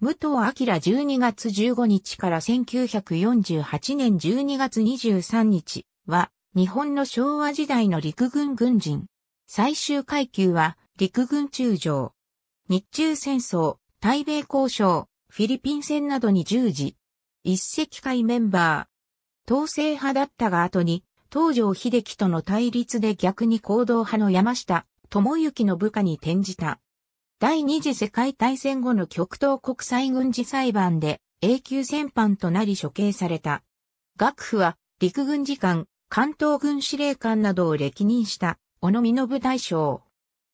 武藤明12月15日から1948年12月23日は日本の昭和時代の陸軍軍人。最終階級は陸軍中将。日中戦争、対米交渉、フィリピン戦などに従事。一石会メンバー。統制派だったが後に東条秀樹との対立で逆に行動派の山下智之の部下に転じた。第二次世界大戦後の極東国際軍事裁判で永久戦犯となり処刑された。学府は陸軍次官、関東軍司令官などを歴任した小野信大将。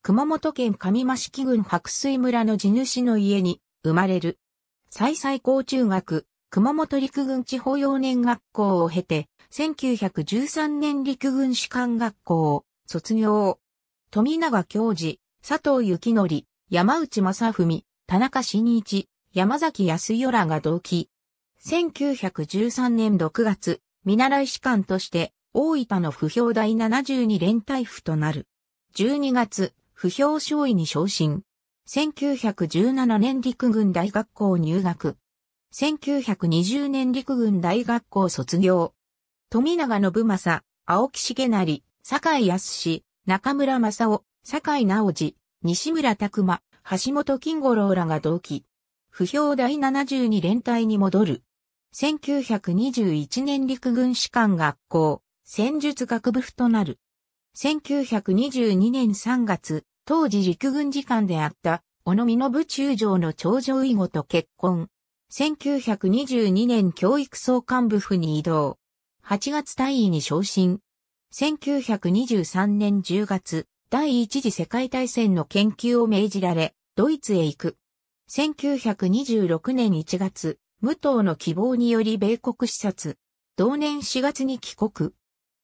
熊本県上益木郡白水村の地主の家に生まれる。最最高中学、熊本陸軍地方幼年学校を経て、1913年陸軍士官学校を卒業。富永教授、佐藤幸則、山内正文、田中真一、山崎康代らが同期。1913年6月、見習い士官として、大分の不評第72連隊府となる。12月、不評少尉に昇進。1917年陸軍大学校入学。1920年陸軍大学校卒業。富永信正、青木重成、坂井康、中村正夫、坂井直次、西村拓馬、橋本金五郎らが同期。不評第72連隊に戻る。1921年陸軍士官学校、戦術学部府となる。1922年3月、当時陸軍次官であった、小野身信中将の長女以後と結婚。1922年教育総監部府に移動。8月大尉に昇進。1923年10月、第一次世界大戦の研究を命じられ、ドイツへ行く。1926年1月、武藤の希望により米国視察。同年4月に帰国。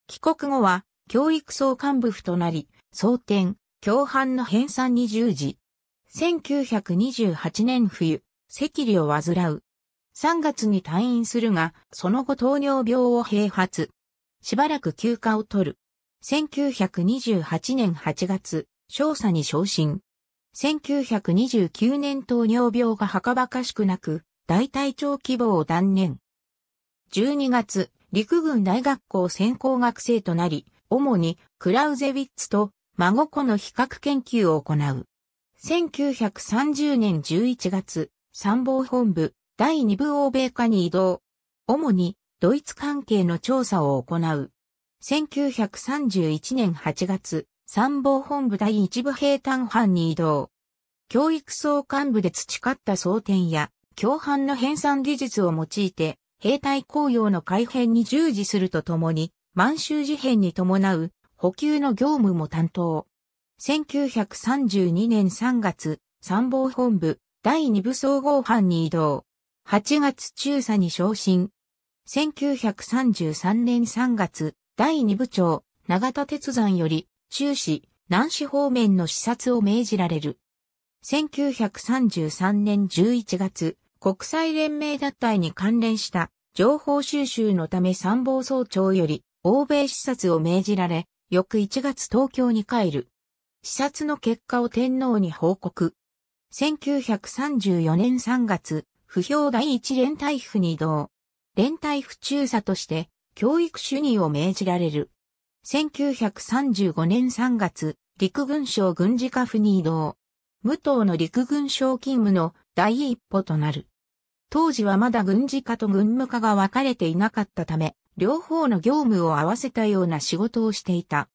帰国後は、教育総幹部府となり、総点、共犯の編纂に従事。1928年冬、赤痢を患う。3月に退院するが、その後糖尿病を併発。しばらく休暇を取る。1928年8月、少佐に昇進。1929年糖尿病がはかしくなく、大隊長希望を断念。12月、陸軍大学校専攻学生となり、主にクラウゼウィッツと孫子の比較研究を行う。1930年11月、参謀本部第2部欧米化に移動。主にドイツ関係の調査を行う。1931年8月、参謀本部第一部兵単班に移動。教育総幹部で培った装填や、共犯の編纂技術を用いて、兵隊公用の改編に従事するとともに、満州事変に伴う補給の業務も担当。1932年3月、参謀本部第二部総合班に移動。8月中佐に昇進。1933年3月、第二部長、長田鉄山より、中市、南市方面の視察を命じられる。1933年11月、国際連盟脱退に関連した情報収集のため参謀総長より欧米視察を命じられ、翌1月東京に帰る。視察の結果を天皇に報告。1934年3月、不評第一連隊府に移動。連隊府中佐として、教育主義を命じられる。1935年3月、陸軍省軍事課府に移動。武藤の陸軍省勤務の第一歩となる。当時はまだ軍事課と軍務課が分かれていなかったため、両方の業務を合わせたような仕事をしていた。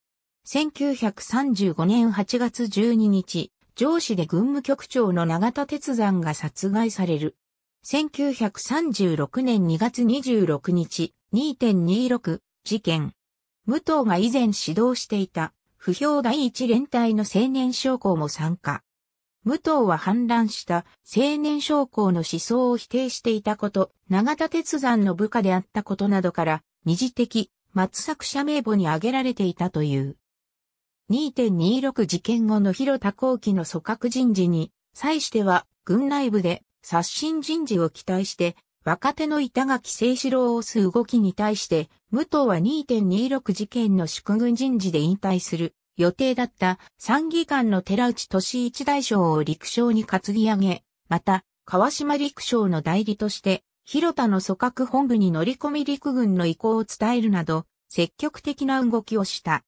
1935年8月12日、上司で軍務局長の永田鉄山が殺害される。1936年2月26日、2.26事件。武藤が以前指導していた、不評第一連隊の青年将校も参加。武藤は反乱した青年将校の思想を否定していたこと、長田鉄山の部下であったことなどから、二次的、松作者名簿に挙げられていたという。2.26事件後の広田高期の組閣人事に、際しては、軍内部で刷新人事を期待して、若手の板垣清志郎を推す動きに対して、武藤は2.26事件の祝軍人事で引退する予定だった参議官の寺内俊一大将を陸将に担ぎ上げ、また、川島陸将の代理として、広田の組閣本部に乗り込み陸軍の意向を伝えるなど、積極的な動きをした。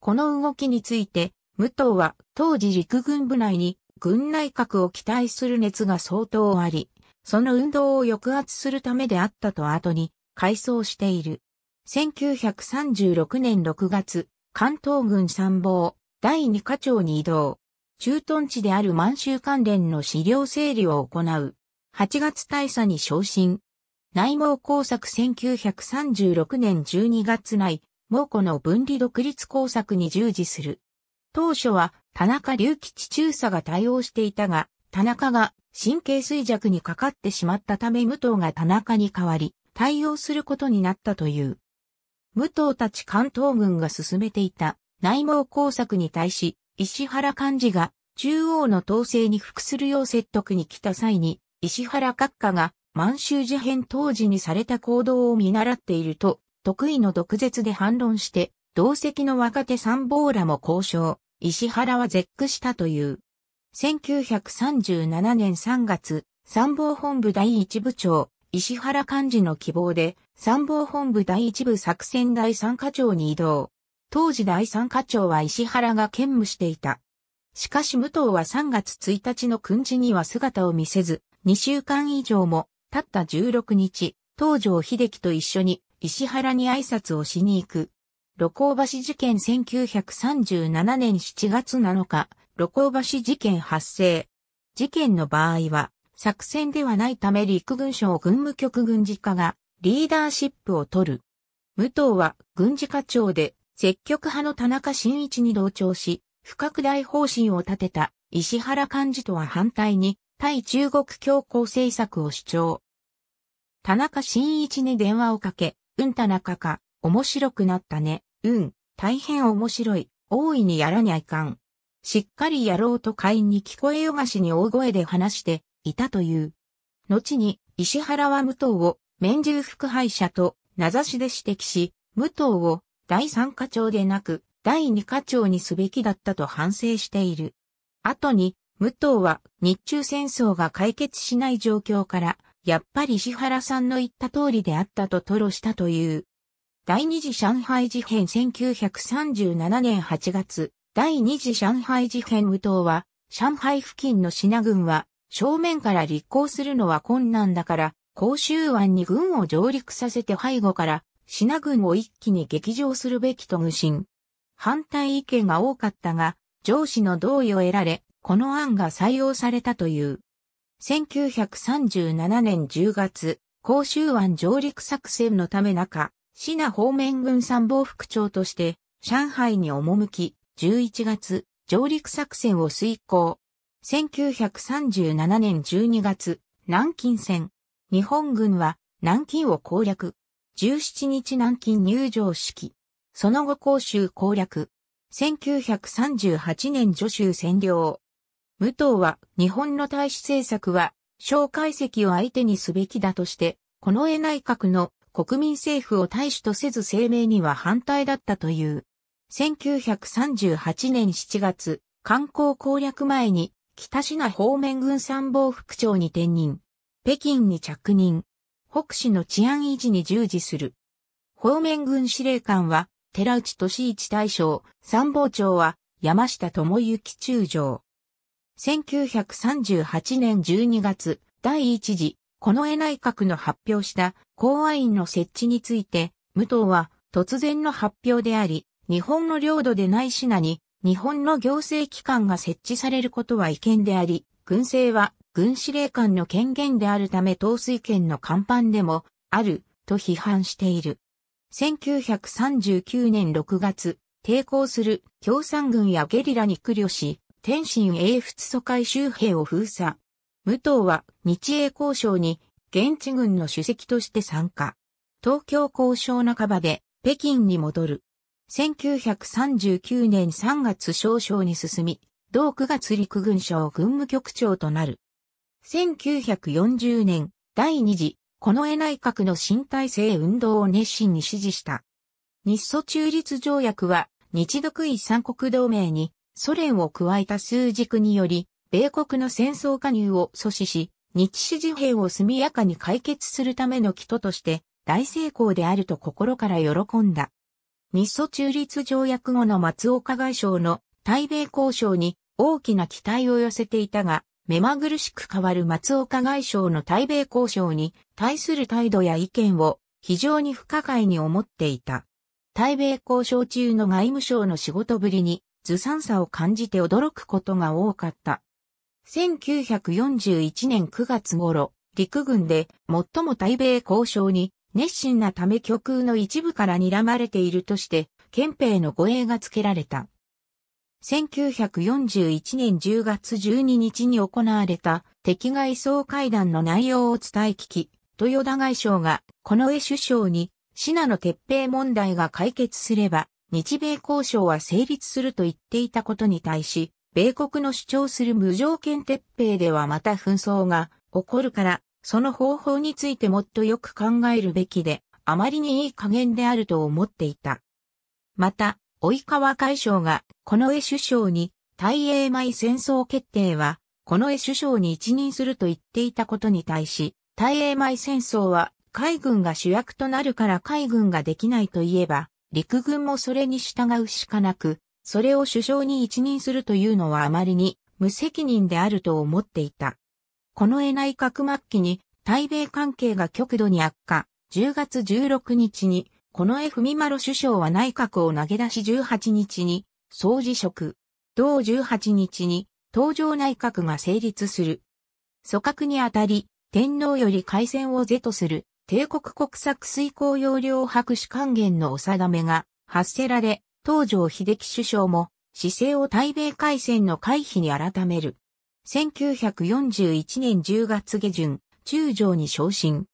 この動きについて、武藤は当時陸軍部内に軍内閣を期待する熱が相当あり、その運動を抑圧するためであったと後に回想している。1936年6月、関東軍参謀、第2課長に移動。駐屯地である満州関連の資料整理を行う。8月大佐に昇進。内蒙工作1936年12月内、蒙古の分離独立工作に従事する。当初は田中隆吉中佐が対応していたが、田中が神経衰弱にかかってしまったため武藤が田中に代わり対応することになったという。武藤たち関東軍が進めていた内蒙工作に対し、石原幹事が中央の統制に服するよう説得に来た際に、石原閣下が満州事変当時にされた行動を見習っていると、得意の毒舌で反論して、同席の若手参謀らも交渉、石原は絶句したという。1937年3月、参謀本部第一部長、石原幹事の希望で、参謀本部第一部作戦第三課長に移動。当時第三課長は石原が兼務していた。しかし武藤は3月1日の訓示には姿を見せず、2週間以上も、たった16日、東条秀樹と一緒に石原に挨拶をしに行く。露光橋事件1937年7月7日、露光橋事件発生。事件の場合は、作戦ではないため陸軍省軍務局軍事課がリーダーシップを取る。武藤は軍事課長で、積極派の田中真一に同調し、不拡大方針を立てた石原幹事とは反対に、対中国強硬政策を主張。田中真一に電話をかけ、うん田中か、面白くなったね。うん、大変面白い。大いにやらにゃいかん。しっかりやろうと会員に聞こえよがしに大声で話していたという。後に、石原は武藤を、面獣副敗者と名指しで指摘し、武藤を第3課長でなく第2課長にすべきだったと反省している。後に、武藤は日中戦争が解決しない状況から、やっぱり石原さんの言った通りであったと吐露したという。第二次上海事変1937年8月、第二次上海事変武闘は、上海付近の品軍は、正面から立候するのは困難だから、甲州湾に軍を上陸させて背後から、品軍を一気に撃上するべきと無心。反対意見が多かったが、上司の同意を得られ、この案が採用されたという。1937年10月、甲州湾上陸作戦のため中、シナ方面軍参謀副長として、上海に赴き、11月、上陸作戦を遂行。1937年12月、南京戦。日本軍は南京を攻略。17日南京入場式。その後甲州攻略。1938年助州占領。武藤は日本の大使政策は蒋介石を相手にすべきだとして、この絵内閣の国民政府を大使とせず声明には反対だったという。1938年7月、観光攻略前に北品方面軍参謀副長に転任。北京に着任。北市の治安維持に従事する。方面軍司令官は寺内俊一大将、参謀長は山下智之中将。1938年12月、第一次、この内閣の発表した公安員の設置について、武藤は突然の発表であり、日本の領土でない品に日本の行政機関が設置されることは違憲であり、軍政は軍司令官の権限であるため統帥権の甲板でもあると批判している。1939年6月、抵抗する共産軍やゲリラに苦慮し、天津英仏疎開周辺を封鎖。武藤は日英交渉に現地軍の主席として参加。東京交渉半ばで北京に戻る。1939年3月少々に進み、同9月陸軍省軍務局長となる。1940年、第二次、近衛内閣の新体制運動を熱心に支持した。日ソ中立条約は、日独位三国同盟に、ソ連を加えた数軸により、米国の戦争加入を阻止し、日誌事変を速やかに解決するための基礎として大成功であると心から喜んだ。日ソ中立条約後の松岡外相の対米交渉に大きな期待を寄せていたが、目まぐるしく変わる松岡外相の対米交渉に対する態度や意見を非常に不可解に思っていた。対米交渉中の外務省の仕事ぶりにずさんさを感じて驚くことが多かった。1941年9月頃、陸軍で最も対米交渉に熱心なため極右の一部から睨まれているとして、憲兵の護衛が付けられた。1941年10月12日に行われた敵外相会談の内容を伝え聞き、豊田外相が近衛首相に、シナの鉄兵問題が解決すれば、日米交渉は成立すると言っていたことに対し、米国の主張する無条件撤兵ではまた紛争が起こるから、その方法についてもっとよく考えるべきで、あまりにいい加減であると思っていた。また、及川海将が、この江首相に、大英米戦争決定は、この江首相に一任すると言っていたことに対し、大英米戦争は、海軍が主役となるから海軍ができないといえば、陸軍もそれに従うしかなく、それを首相に一任するというのはあまりに無責任であると思っていた。この絵内閣末期に対米関係が極度に悪化、10月16日に、この絵文丸首相は内閣を投げ出し18日に、総辞職。同18日に、東条内閣が成立する。組閣にあたり、天皇より改選を是とする、帝国国策遂行要領白紙還元のお定めが発せられ、東条秀樹首相も姿勢を対米海戦の回避に改める。1941年10月下旬、中条に昇進。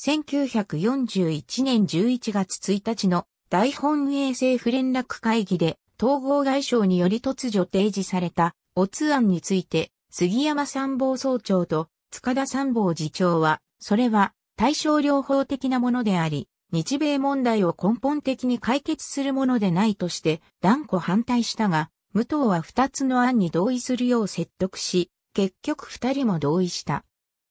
1941年11月1日の大本営政府連絡会議で統合外相により突如提示されたお通案について杉山参謀総長と塚田参謀次長は、それは対象療法的なものであり、日米問題を根本的に解決するものでないとして断固反対したが、武藤は二つの案に同意するよう説得し、結局二人も同意した。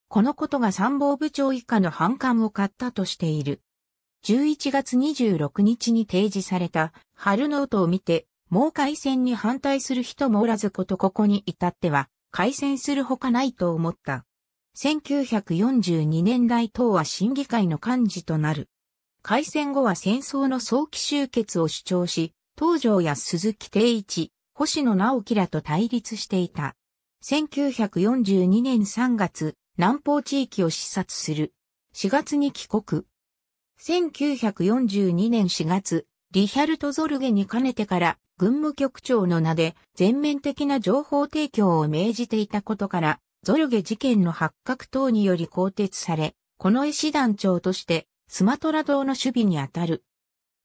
このことが参謀部長以下の反感を買ったとしている。11月26日に提示された春ノートを見て、もう改戦に反対する人もおらずことここに至っては、改戦するほかないと思った。1942年代党は審議会の幹事となる。開戦後は戦争の早期終結を主張し、東条や鈴木定一、星野直樹らと対立していた。1942年3月、南方地域を視察する。4月に帰国。1942年4月、リヒャルト・ゾルゲに兼ねてから軍務局長の名で全面的な情報提供を命じていたことから、ゾルゲ事件の発覚等により更迭され、この絵師団長としてスマトラ島の守備にあたる。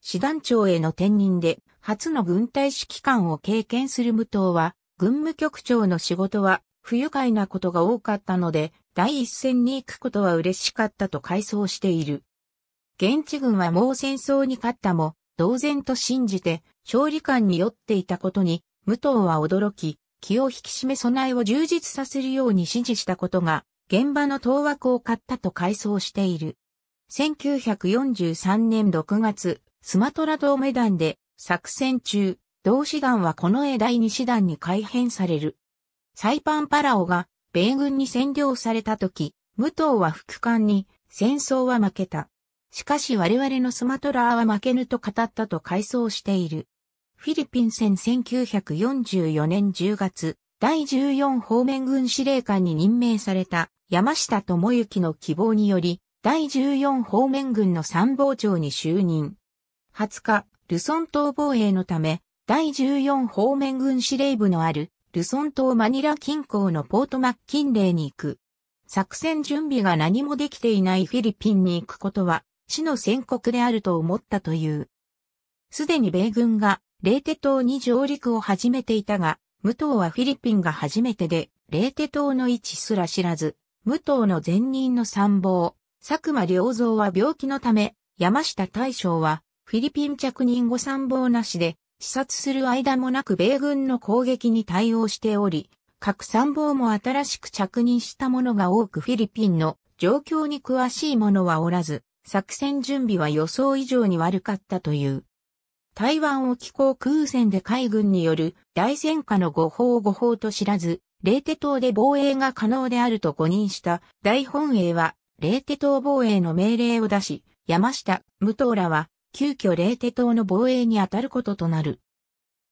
師団長への転任で初の軍隊指揮官を経験する武藤は、軍務局長の仕事は不愉快なことが多かったので、第一線に行くことは嬉しかったと回想している。現地軍はもう戦争に勝ったも、同然と信じて、勝利感に酔っていたことに、武藤は驚き、気を引き締め備えを充実させるように指示したことが、現場の当惑を買ったと回想している。1943年6月、スマトラ同ダンで作戦中、同師団はこの絵第2師団に改編される。サイパンパラオが米軍に占領された時、武藤は副官に戦争は負けた。しかし我々のスマトラーは負けぬと語ったと回想している。フィリピン戦1944年10月、第14方面軍司令官に任命された山下智之の希望により、第14方面軍の参謀長に就任。20日、ルソン島防衛のため、第14方面軍司令部のある、ルソン島マニラ近郊のポートマッキンレイに行く。作戦準備が何もできていないフィリピンに行くことは、死の宣告であると思ったという。すでに米軍が、レーテ島に上陸を始めていたが、武藤はフィリピンが初めてで、レーテ島の位置すら知らず、武藤の前任の参謀、佐久間良造は病気のため、山下大将は、フィリピン着任後参謀なしで、視察する間もなく米軍の攻撃に対応しており、各参謀も新しく着任した者が多くフィリピンの状況に詳しい者はおらず、作戦準備は予想以上に悪かったという。台湾を気候空戦で海軍による大戦火の誤報誤報と知らず、レ手島で防衛が可能であると誤認した大本営はレーテ島防衛の命令を出し、山下、武藤らは、急遽レーテ島の防衛に当たることとなる。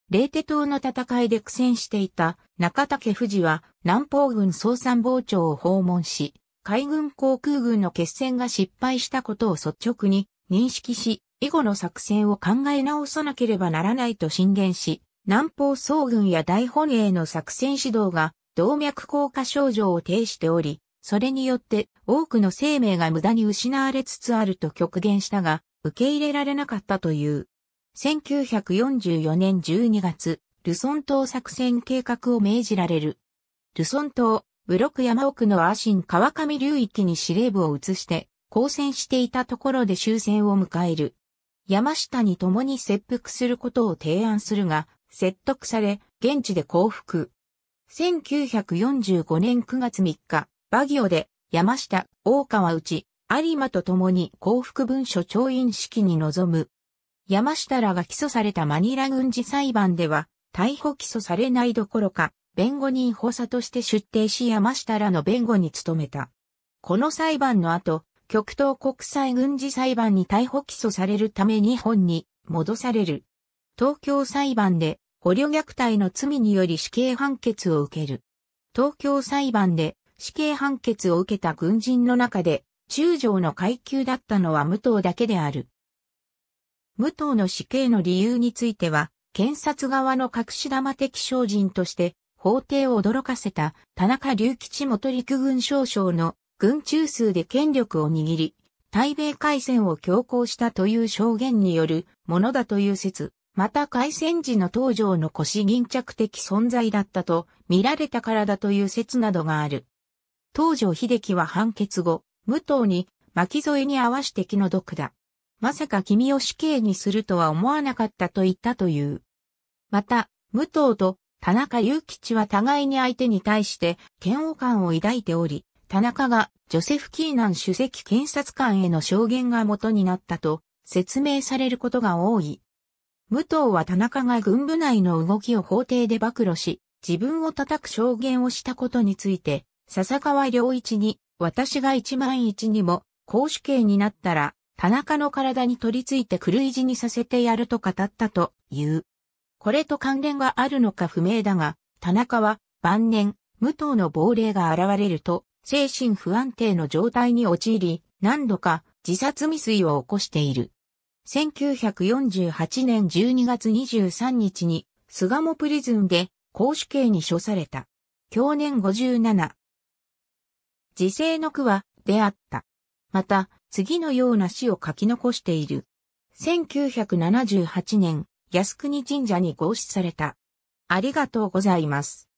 レーテ島の戦いで苦戦していた中竹富士は南方軍総参謀長を訪問し、海軍航空軍の決戦が失敗したことを率直に認識し、以後の作戦を考え直さなければならないと進言し、南方総軍や大本営の作戦指導が動脈硬化症状を呈しており、それによって多くの生命が無駄に失われつつあると極限したが、受け入れられなかったという。1944年12月、ルソン島作戦計画を命じられる。ルソン島、ブロック山奥のアシン川上流域に司令部を移して、交戦していたところで終戦を迎える。山下に共に切腹することを提案するが、説得され、現地で降伏。1945年9月3日、バギオで、山下、大川内、有馬と共に幸福文書調印式に臨む。山下らが起訴されたマニラ軍事裁判では、逮捕起訴されないどころか、弁護人補佐として出廷し山下らの弁護に努めた。この裁判の後、極東国際軍事裁判に逮捕起訴されるため日本に戻される。東京裁判で捕虜虐待の罪により死刑判決を受ける。東京裁判で死刑判決を受けた軍人の中で、中将の階級だったのは武藤だけである。武藤の死刑の理由については、検察側の隠し玉的精進として、法廷を驚かせた田中隆吉元陸軍少将の軍中枢で権力を握り、対米海戦を強行したという証言によるものだという説、また海戦時の東条の腰銀着的存在だったと見られたからだという説などがある。東条秀樹は判決後、武藤に巻き添えに合わして気の毒だ。まさか君を死刑にするとは思わなかったと言ったという。また、武藤と田中祐吉は互いに相手に対して嫌悪感を抱いており、田中がジョセフ・キーナン主席検察官への証言が元になったと説明されることが多い。武藤は田中が軍部内の動きを法廷で暴露し、自分を叩く証言をしたことについて、笹川良一に、私が一万一にも、公主刑になったら、田中の体に取り付いて狂い死にさせてやると語ったという。これと関連があるのか不明だが、田中は晩年、武藤の亡霊が現れると、精神不安定の状態に陥り、何度か自殺未遂を起こしている。1948年12月23日に、菅もプリズンで公主刑に処された。去年57、自世の句は、であった。また、次のような詩を書き残している。1978年、靖国神社に合祀された。ありがとうございます。